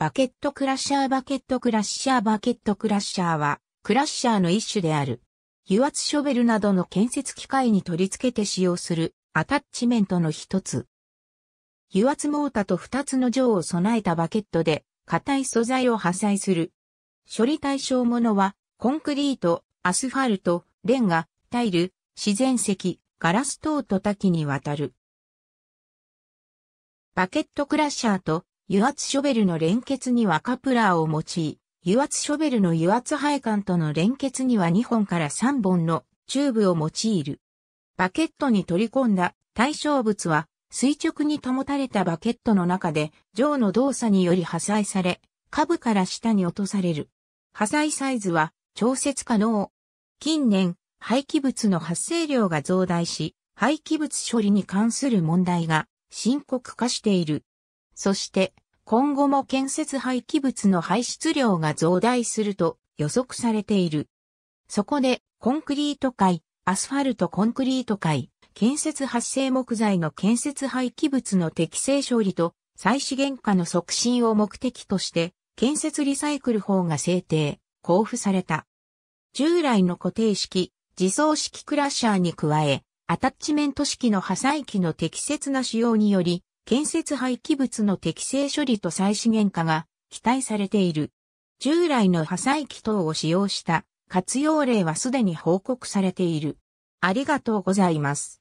バケットクラッシャーバケットクラッシャーバケットクラッシャーは、クラッシャーの一種である。油圧ショベルなどの建設機械に取り付けて使用するアタッチメントの一つ。油圧モータと二つの錠を備えたバケットで、硬い素材を破砕する。処理対象ものは、コンクリート、アスファルト、レンガ、タイル、自然石、ガラス等と多岐にわたる。バケットクラッシャーと油圧ショベルの連結にはカプラーを用い、油圧ショベルの油圧配管との連結には2本から3本のチューブを用いる。バケットに取り込んだ対象物は垂直に保たれたバケットの中で上の動作により破砕され、下部から下に落とされる。破砕サイズは調節可能。近年、廃棄物の発生量が増大し、廃棄物処理に関する問題が深刻化している。そして、今後も建設廃棄物の排出量が増大すると予測されている。そこで、コンクリート界、アスファルトコンクリート界、建設発生木材の建設廃棄物の適正処理と再資源化の促進を目的として、建設リサイクル法が制定、交付された。従来の固定式、自走式クラッシャーに加え、アタッチメント式の破砕機の適切な使用により、建設廃棄物の適正処理と再資源化が期待されている。従来の破砕機等を使用した活用例はすでに報告されている。ありがとうございます。